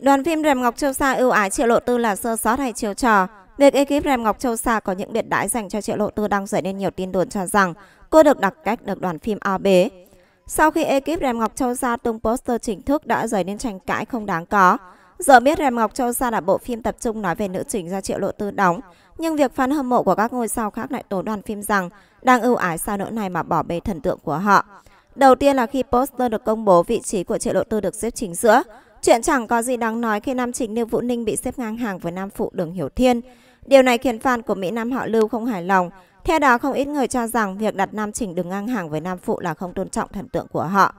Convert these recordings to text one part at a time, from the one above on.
Đoàn phim Rèm Ngọc Châu Sa ưu ái Triệu Lộ Tư là sơ sót hay chiều trò. Việc ekip Rèm Ngọc Châu Sa có những biệt đãi dành cho Triệu Lộ Tư đang dậy nên nhiều tin đồn cho rằng cô được đặc cách được đoàn phim ao bế. Sau khi ekip Rèm Ngọc Châu Sa tung poster chính thức đã dậy nên tranh cãi không đáng có. Giờ biết Rèm Ngọc Châu Sa là bộ phim tập trung nói về nữ chính do Triệu Lộ Tư đóng, nhưng việc fan hâm mộ của các ngôi sao khác lại tố đoàn phim rằng đang ưu ái sao nữ này mà bỏ bê thần tượng của họ. Đầu tiên là khi poster được công bố vị trí của Triệu Lộ Tư được xếp chính giữa, Chuyện chẳng có gì đáng nói khi nam chính Lưu Vũ Ninh bị xếp ngang hàng với nam phụ Đường Hiểu Thiên. Điều này khiến fan của Mỹ Nam họ Lưu không hài lòng. Theo đó, không ít người cho rằng việc đặt nam chính đứng ngang hàng với nam phụ là không tôn trọng thần tượng của họ.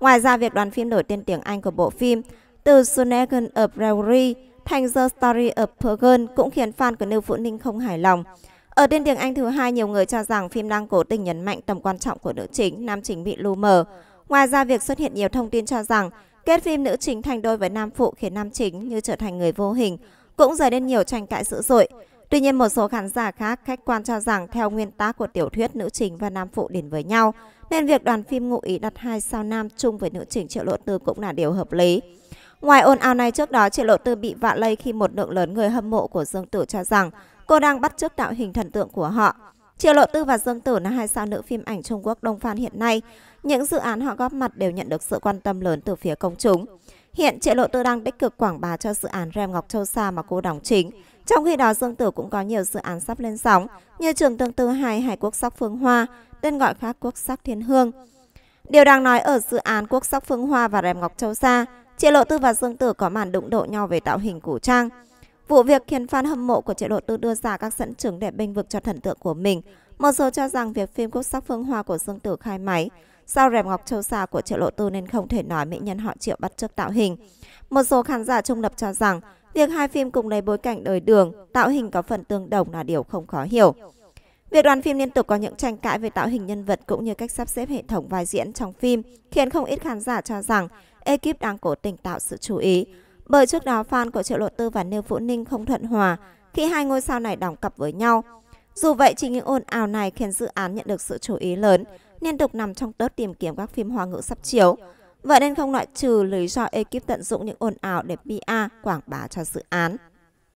Ngoài ra, việc đoàn phim đổi tên tiếng Anh của bộ phim từ Sunegen of Brewery thành The Story of Pergen cũng khiến fan của Lưu Vũ Ninh không hài lòng. Ở tên tiếng Anh thứ hai, nhiều người cho rằng phim đang cố tình nhấn mạnh tầm quan trọng của nữ chính, nam chính bị lu mờ. Ngoài ra, việc xuất hiện nhiều thông tin cho rằng Kết phim nữ chính thành đôi với nam phụ khiến nam chính như trở thành người vô hình, cũng dấy lên nhiều tranh cãi dữ dội. Tuy nhiên một số khán giả khác khách quan cho rằng theo nguyên tắc của tiểu thuyết nữ chính và nam phụ đến với nhau, nên việc đoàn phim ngụ ý đặt hai sao nam chung với nữ chính Triệu Lộ Tư cũng là điều hợp lý. Ngoài ồn ào này trước đó, Triệu Lộ Tư bị vạ lây khi một lượng lớn người hâm mộ của Dương Tử cho rằng cô đang bắt chước tạo hình thần tượng của họ. Triệu Lộ Tư và Dương Tử là hai sao nữ phim ảnh Trung Quốc Đông fan hiện nay. Những dự án họ góp mặt đều nhận được sự quan tâm lớn từ phía công chúng. Hiện Triệu Lộ Tư đang tích cực quảng bá cho dự án Rem Ngọc Châu Sa mà cô đóng chính. Trong khi đó Dương Tử cũng có nhiều dự án sắp lên sóng như Trường Tương Tư Hai Hải Quốc Sắc Phương Hoa, tên gọi khác Quốc Sắc Thiên Hương. Điều đáng nói ở dự án Quốc Sắc Phương Hoa và Rem Ngọc Châu Sa, Triệu Lộ Tư và Dương Tử có màn đụng độ nhau về tạo hình cổ trang. Vụ việc khiến fan hâm mộ của chế độ tư đưa ra các dẫn chứng để bênh vực cho thần tượng của mình. Một số cho rằng việc phim Quốc sắc phương hoa của Dương Tử khai máy, sao rèm ngọc châu xa của triệu lộ tư nên không thể nói mỹ nhân họ triệu bắt trước tạo hình. Một số khán giả trung lập cho rằng việc hai phim cùng lấy bối cảnh đời đường, tạo hình có phần tương đồng là điều không khó hiểu. Việc đoàn phim liên tục có những tranh cãi về tạo hình nhân vật cũng như cách sắp xếp hệ thống vai diễn trong phim khiến không ít khán giả cho rằng ekip đang cố tình tạo sự chú ý bởi trước đó fan của Triệu Lộ Tư và nêu Vũ Ninh không thuận hòa khi hai ngôi sao này đóng cặp với nhau. Dù vậy, chính những ồn ào này khiến dự án nhận được sự chú ý lớn, liên tục nằm trong top tìm kiếm các phim hoa ngữ sắp chiếu. Vậy nên không loại trừ lý do ekip tận dụng những ồn ào để PR quảng bá cho dự án.